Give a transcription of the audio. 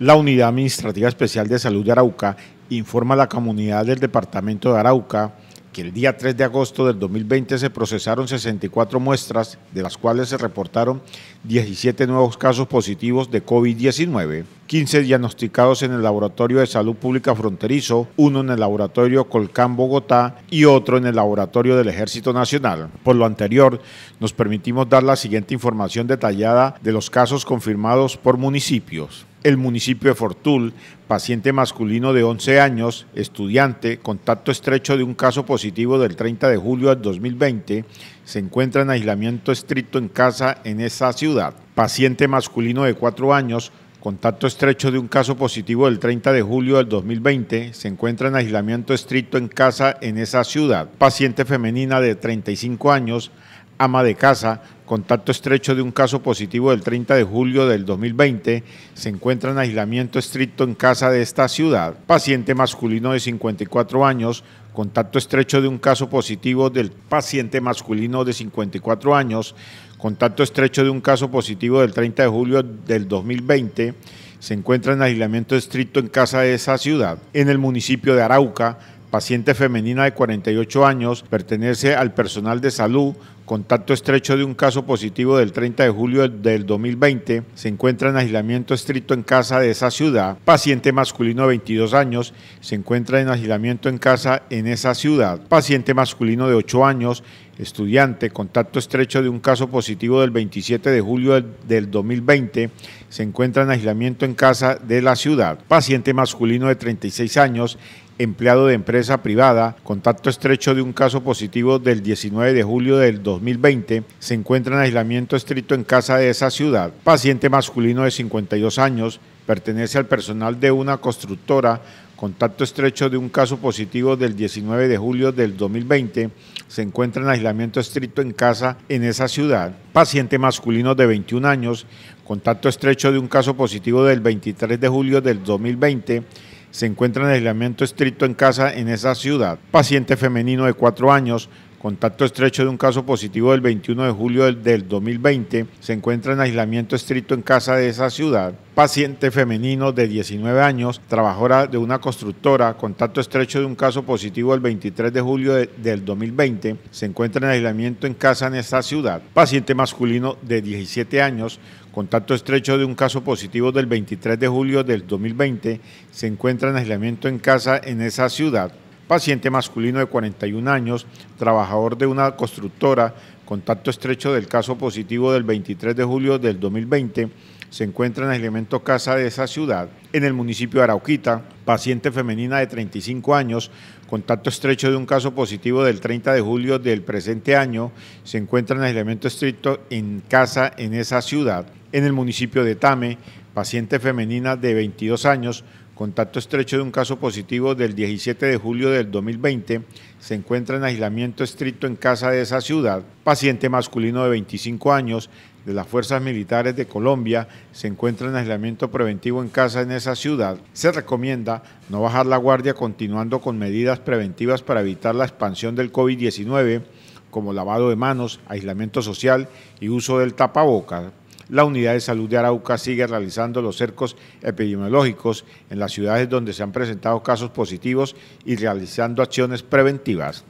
La Unidad Administrativa Especial de Salud de Arauca informa a la comunidad del Departamento de Arauca que el día 3 de agosto del 2020 se procesaron 64 muestras, de las cuales se reportaron 17 nuevos casos positivos de COVID-19. 15 diagnosticados en el Laboratorio de Salud Pública Fronterizo, uno en el Laboratorio Colcán Bogotá y otro en el Laboratorio del Ejército Nacional. Por lo anterior, nos permitimos dar la siguiente información detallada de los casos confirmados por municipios el municipio de Fortul, paciente masculino de 11 años, estudiante, contacto estrecho de un caso positivo del 30 de julio del 2020, se encuentra en aislamiento estricto en casa en esa ciudad. Paciente masculino de 4 años, contacto estrecho de un caso positivo del 30 de julio del 2020, se encuentra en aislamiento estricto en casa en esa ciudad. Paciente femenina de 35 años, ama de casa, contacto estrecho de un caso positivo del 30 de julio del 2020, se encuentra en aislamiento estricto en casa de esta ciudad. Paciente masculino de 54 años, contacto estrecho de un caso positivo del paciente masculino de 54 años, contacto estrecho de un caso positivo del 30 de julio del 2020, se encuentra en aislamiento estricto en casa de esa ciudad, en el municipio de Arauca, paciente femenina de 48 años, pertenece al personal de salud, contacto estrecho de un caso positivo del 30 de julio del 2020, se encuentra en aislamiento estricto en casa de esa ciudad, paciente masculino de 22 años, se encuentra en aislamiento en casa en esa ciudad, paciente masculino de 8 años, estudiante, contacto estrecho de un caso positivo del 27 de julio del 2020, se encuentra en aislamiento en casa de la ciudad, paciente masculino de 36 años, empleado de empresa privada, contacto estrecho de un caso positivo del 19 de julio del 2020, se encuentra en aislamiento estricto en casa de esa ciudad. Paciente masculino de 52 años, pertenece al personal de una constructora, contacto estrecho de un caso positivo del 19 de julio del 2020, se encuentra en aislamiento estricto en casa en esa ciudad. Paciente masculino de 21 años, contacto estrecho de un caso positivo del 23 de julio del 2020, se encuentra en aislamiento estricto en casa en esa ciudad. Paciente femenino de cuatro años contacto estrecho de un caso positivo del 21 de julio del, 2020, se encuentra en aislamiento estricto en casa de esa ciudad. Paciente femenino de 19 años, trabajadora de una constructora, contacto estrecho de un caso positivo el 23 de julio del 2020, se encuentra en aislamiento en casa en esa ciudad. Paciente masculino de 17 años, contacto estrecho de un caso positivo del 23 de julio del 2020, se encuentra en aislamiento en casa en esa ciudad paciente masculino de 41 años, trabajador de una constructora, contacto estrecho del caso positivo del 23 de julio del 2020, se encuentra en el elemento casa de esa ciudad, en el municipio de Arauquita, paciente femenina de 35 años, contacto estrecho de un caso positivo del 30 de julio del presente año, se encuentra en el elemento estricto en casa en esa ciudad, en el municipio de Tame, paciente femenina de 22 años, contacto estrecho de un caso positivo del 17 de julio del 2020, se encuentra en aislamiento estricto en casa de esa ciudad. Paciente masculino de 25 años de las Fuerzas Militares de Colombia se encuentra en aislamiento preventivo en casa en esa ciudad. Se recomienda no bajar la guardia continuando con medidas preventivas para evitar la expansión del COVID-19 como lavado de manos, aislamiento social y uso del tapabocas la Unidad de Salud de Arauca sigue realizando los cercos epidemiológicos en las ciudades donde se han presentado casos positivos y realizando acciones preventivas.